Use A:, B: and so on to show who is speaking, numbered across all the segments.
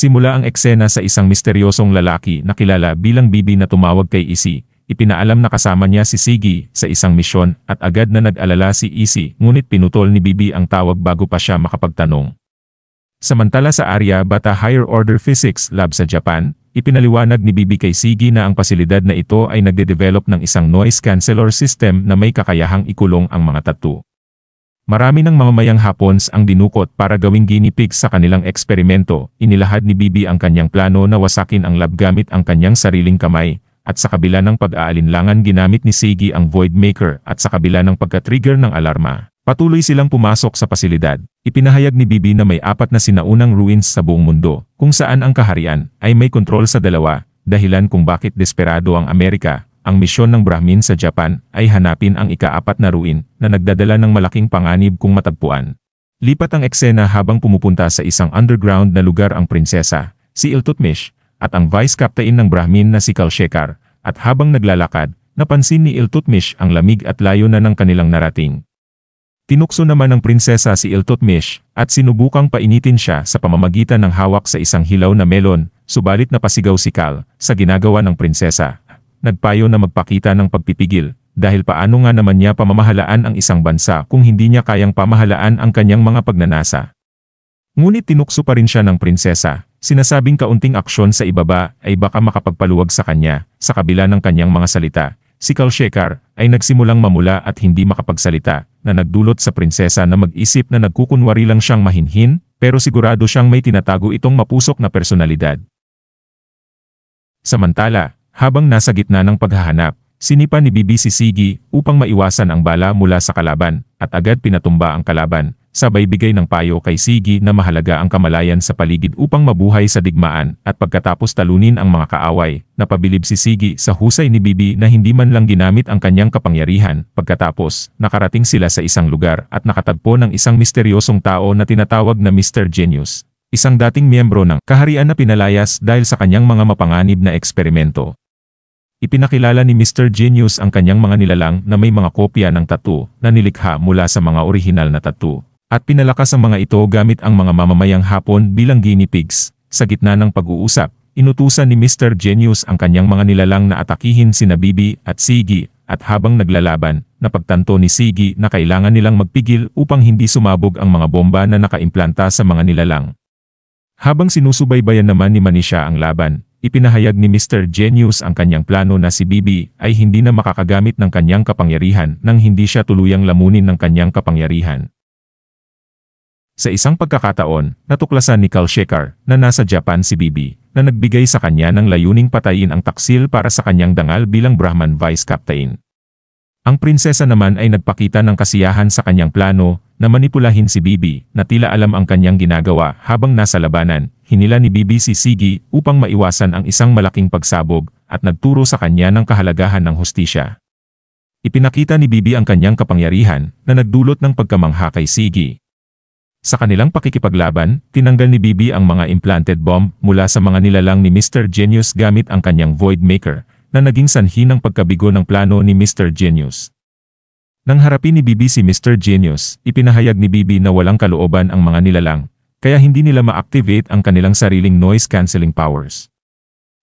A: Simula ang eksena sa isang misteryosong lalaki na kilala bilang Bibi na tumawag kay Isi, ipinaalam na kasama niya si Sigi sa isang misyon at agad na nag-alala si Isi ngunit pinutol ni Bibi ang tawag bago pa siya makapagtanong. Samantala sa Arya Bata Higher Order Physics Lab sa Japan, ipinaliwanag ni Bibi kay Sigi na ang pasilidad na ito ay nagde-develop ng isang noise canceller system na may kakayahang ikulong ang mga tattoo. Marami ng mamamayang Hapons ang dinukot para gawing ginipig sa kanilang eksperimento, inilahad ni Bibi ang kanyang plano na wasakin ang lab gamit ang kanyang sariling kamay, at sa kabila ng pag-aalinlangan ginamit ni Sigi ang void maker at sa kabila ng pagka-trigger ng alarma. Patuloy silang pumasok sa pasilidad. Ipinahayag ni Bibi na may apat na sinaunang ruins sa buong mundo, kung saan ang kaharian ay may kontrol sa dalawa, dahilan kung bakit desperado ang Amerika, ang misyon ng Brahmin sa Japan ay hanapin ang ikaapat na ruin na nagdadala ng malaking panganib kung matagpuan. Lipat ang eksena habang pumupunta sa isang underground na lugar ang prinsesa, si Iltutmish, at ang vice captain ng Brahmin na si Kalshekar, at habang naglalakad, napansin ni Iltutmish ang lamig at layo na ng kanilang narating. Tinukso naman ng prinsesa si Iltutmish at sinubukang painitin siya sa pamamagitan ng hawak sa isang hilaw na melon, subalit napasigaw si Kal sa ginagawa ng prinsesa nagpayo na magpakita ng pagpipigil, dahil paano nga naman niya pamamahalaan ang isang bansa kung hindi niya kayang pamahalaan ang kanyang mga pagnanasa. Ngunit tinukso pa rin siya ng prinsesa, sinasabing kaunting aksyon sa ibaba ay baka makapagpaluwag sa kanya, sa kabila ng kanyang mga salita. Si Kalshekar ay nagsimulang mamula at hindi makapagsalita, na nagdulot sa prinsesa na mag-isip na nagkukunwari lang siyang mahinhin, pero sigurado siyang may tinatago itong mapusok na personalidad. Samantala, habang nasa gitna ng paghahanap, sinipa ni Bibi si Sigi upang maiwasan ang bala mula sa kalaban at agad pinatumba ang kalaban, sabay bigay ng payo kay Sigi na mahalaga ang kamalayan sa paligid upang mabuhay sa digmaan at pagkatapos talunin ang mga kaaway, napabilib si Sigi sa husay ni Bibi na hindi man lang ginamit ang kanyang kapangyarihan. Pagkatapos, nakarating sila sa isang lugar at nakatagpo ng isang misteryosong tao na tinatawag na Mr. Genius isang dating miyembro ng kaharian na pinalayas dahil sa kanyang mga mapanganib na eksperimento. Ipinakilala ni Mr. Genius ang kanyang mga nilalang na may mga kopya ng tattoo na nilikha mula sa mga orihinal na tattoo. At pinalakas ang mga ito gamit ang mga mamamayang hapon bilang guinea pigs. Sa gitna ng pag-uusap, inutusan ni Mr. Genius ang kanyang mga nilalang na atakihin si Nabibi at Sigi at habang naglalaban, napagtanto ni Sigi na kailangan nilang magpigil upang hindi sumabog ang mga bomba na nakaimplanta sa mga nilalang. Habang sinusubaybayan naman ni Manisha ang laban, Ipinahayag ni Mr. Genius ang kanyang plano na si Bibi ay hindi na makakagamit ng kanyang kapangyarihan nang hindi siya tuluyang lamunin ng kanyang kapangyarihan. Sa isang pagkakataon, natuklasan ni Carl Shekar na nasa Japan si Bibi na nagbigay sa kanya ng layuning patayin ang taksil para sa kanyang dangal bilang Brahman Vice Captain. Ang prinsesa naman ay nagpakita ng kasiyahan sa kanyang plano na manipulahin si Bibi na tila alam ang kanyang ginagawa habang nasa labanan hinila ni BBC Sigi upang maiwasan ang isang malaking pagsabog at nagturo sa kanya ng kahalagahan ng hostisya. Ipinakita ni Bibi ang kanyang kapangyarihan na nagdulot ng pagkamangha kay Sigi. Sa kanilang pakikipaglaban, tinanggal ni Bibi ang mga implanted bomb mula sa mga nilalang ni Mr. Genius gamit ang kanyang Void Maker na naging sanhi ng pagkabigo ng plano ni Mr. Genius. Nang harapin ni Bibi si Mr. Genius, ipinahayag ni Bibi na walang kalooban ang mga nilalang kaya hindi nila ma-activate ang kanilang sariling noise cancelling powers.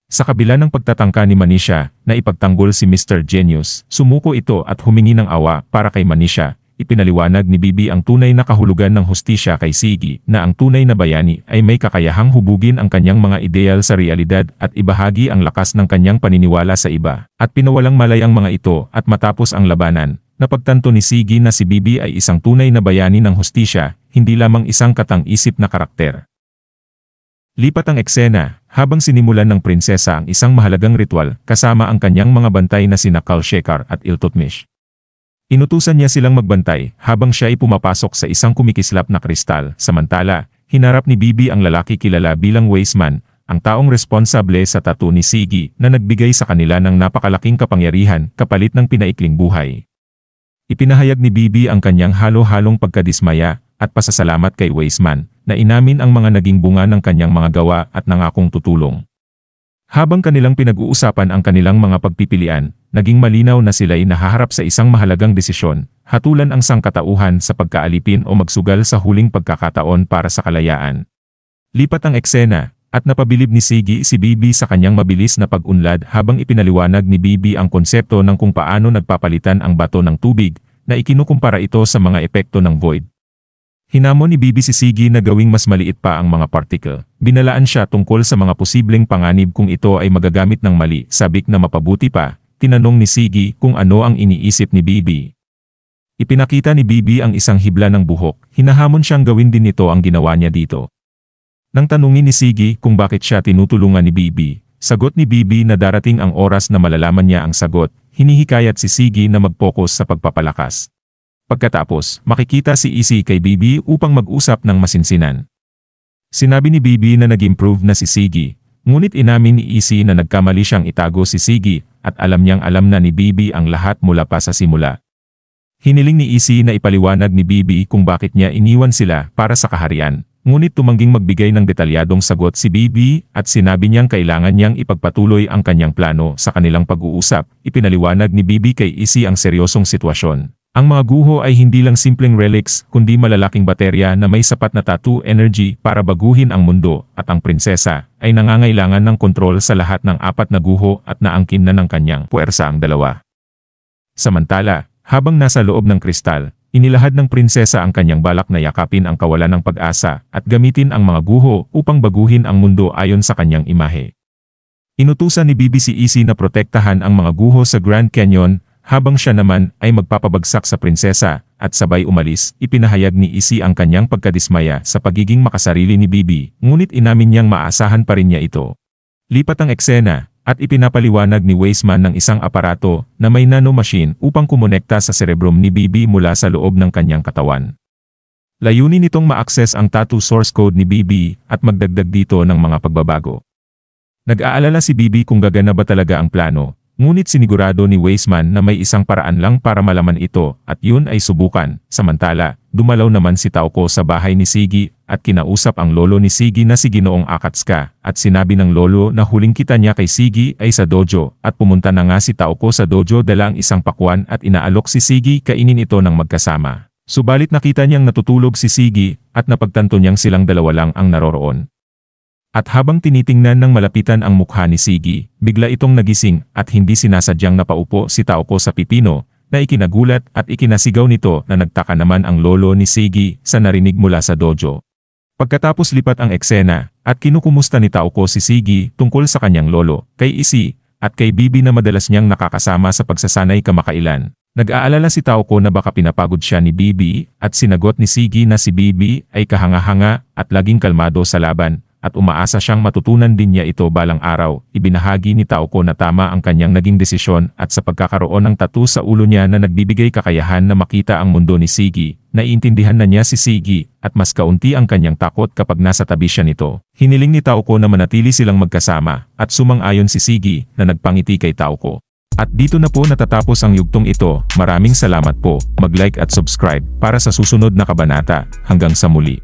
A: Sa kabila ng pagtatangka ni Manisha na ipagtanggol si Mr. Genius, sumuko ito at humingi ng awa para kay Manisha. Ipinaliwanag ni Bibi ang tunay na kahulugan ng hustisya kay Sigi na ang tunay na bayani ay may kakayahang hubugin ang kanyang mga ideal sa realidad at ibahagi ang lakas ng kanyang paniniwala sa iba. At pinawalang malay ang mga ito at matapos ang labanan, Napagtanto ni Sigi na si Bibi ay isang tunay na bayani ng hostisya, hindi lamang isang katang-isip na karakter. Lipat ang eksena, habang sinimulan ng prinsesa ang isang mahalagang ritual kasama ang kanyang mga bantay na sina Kal Shekar at Iltutmish. Inutusan niya silang magbantay habang siya ay pumapasok sa isang kumikislap na kristal, samantala, hinarap ni Bibi ang lalaki kilala bilang Wasteman, ang taong responsable sa tattoo ni Sigi na nagbigay sa kanila ng napakalaking kapangyarihan kapalit ng pinaikling buhay. Ipinahayag ni Bibi ang kanyang halo-halong pagkadismaya at pasasalamat kay Weisman na inamin ang mga naging bunga ng kanyang mga gawa at nangakong tutulong. Habang kanilang pinag-uusapan ang kanilang mga pagpipilian, naging malinaw na sila'y nahaharap sa isang mahalagang desisyon, hatulan ang sangkatauhan sa pagkaalipin o magsugal sa huling pagkakataon para sa kalayaan. Lipat ang eksena, at napabilib ni Sigi si Bibi sa kanyang mabilis na pag-unlad habang ipinaliwanag ni Bibi ang konsepto ng kung paano nagpapalitan ang bato ng tubig, na ikinukumpara ito sa mga epekto ng void. Hinamo ni Bibi si Sigi na gawing mas maliit pa ang mga particle. Binalaan siya tungkol sa mga posibleng panganib kung ito ay magagamit ng mali, sabik na mapabuti pa. Tinanong ni Sigi kung ano ang iniisip ni Bibi. Ipinakita ni Bibi ang isang hibla ng buhok. Hinahamon siyang gawin din ito ang ginawa niya dito. Nang tanungin ni Sigi kung bakit siya tinutulungan ni Bibi, sagot ni Bibi na darating ang oras na malalaman niya ang sagot, hinihikayat si Sigi na mag-focus sa pagpapalakas. Pagkatapos, makikita si Isi kay Bibi upang mag-usap ng masinsinan. Sinabi ni Bibi na nag-improve na si Sigi, ngunit inamin ni Isi na nagkamali siyang itago si Sigi at alam niyang alam na ni Bibi ang lahat mula pa sa simula. Hiniling ni Isi na ipaliwanag ni Bibi kung bakit niya iniwan sila para sa kaharian. Ngunit tumangging magbigay ng detalyadong sagot si Bibi at sinabi niyang kailangan niyang ipagpatuloy ang kanyang plano sa kanilang pag-uusap. Ipinaliwanag ni Bibi kay Isi e ang seryosong sitwasyon. Ang mga guho ay hindi lang simpleng relics kundi malalaking baterya na may sapat na tattoo energy para baguhin ang mundo at ang prinsesa ay nangangailangan ng kontrol sa lahat ng apat na guho at naangkin na ng kanyang puwersa ang dalawa. Samantala, habang nasa loob ng kristal, Inilahad ng prinsesa ang kanyang balak na yakapin ang kawalan ng pag-asa at gamitin ang mga guho upang baguhin ang mundo ayon sa kanyang imahe. Inutusan ni BBC Easy na protektahan ang mga guho sa Grand Canyon habang siya naman ay magpapabagsak sa prinsesa at sabay umalis, ipinahayag ni Easy ang kanyang pagkadismaya sa pagiging makasarili ni Bibi, ngunit inamin niyang maasahan pa rin niya ito. Lipat ang eksena, at ipinapaliwanag ni Weisman ng isang aparato na may nanomachine upang kumonekta sa serebrum ni BB mula sa loob ng kanyang katawan. Layunin nitong ma-access ang tattoo source code ni BB at magdagdag dito ng mga pagbabago. Nag-aalala si BB kung gagana ba talaga ang plano, ngunit sinigurado ni Weisman na may isang paraan lang para malaman ito at yun ay subukan. Samantala, dumalaw naman si Tauko sa bahay ni Sigi at kinausap ang lolo ni Sigi na si Ginoong Akatsuka, at sinabi ng lolo na huling kita niya kay Sigi ay sa dojo, at pumunta na nga si Taoko sa dojo dala ang isang pakwan at inaalok si Sigi kainin ito ng magkasama. Subalit nakita niyang natutulog si Sigi, at napagtanto niyang silang dalawa lang ang naroroon. At habang tinitingnan ng malapitan ang mukha ni Sigi, bigla itong nagising at hindi sinasadyang napaupo si Taoko sa pipino, na ikinagulat at ikinasigaw nito na nagtaka naman ang lolo ni Sigi sa narinig mula sa dojo. Pagkatapos lipat ang eksena, at kinukumusta ni Tauko si Sigi tungkol sa kanyang lolo, kay Isi, at kay Bibi na madalas niyang nakakasama sa pagsasanay kamakailan. Nag-aalala si Tauko na baka pinapagod siya ni Bibi, at sinagot ni Sigi na si Bibi ay kahanga-hanga at laging kalmado sa laban, at umaasa siyang matutunan din niya ito balang araw. Ibinahagi ni Taoko na tama ang kanyang naging desisyon at sa pagkakaroon ng tatu sa ulo niya na nagbibigay kakayahan na makita ang mundo ni Sigi, naiintindihan na niya si Sigi at mas kaunti ang kanyang takot kapag nasa tabi siya nito. Hiniling ni Taoko na manatili silang magkasama at sumang-ayon si Sigi na nagpangiti kay Taoko. At dito na po natatapos ang yugtong ito. Maraming salamat po. Mag-like at subscribe para sa susunod na kabanata. Hanggang sa muli.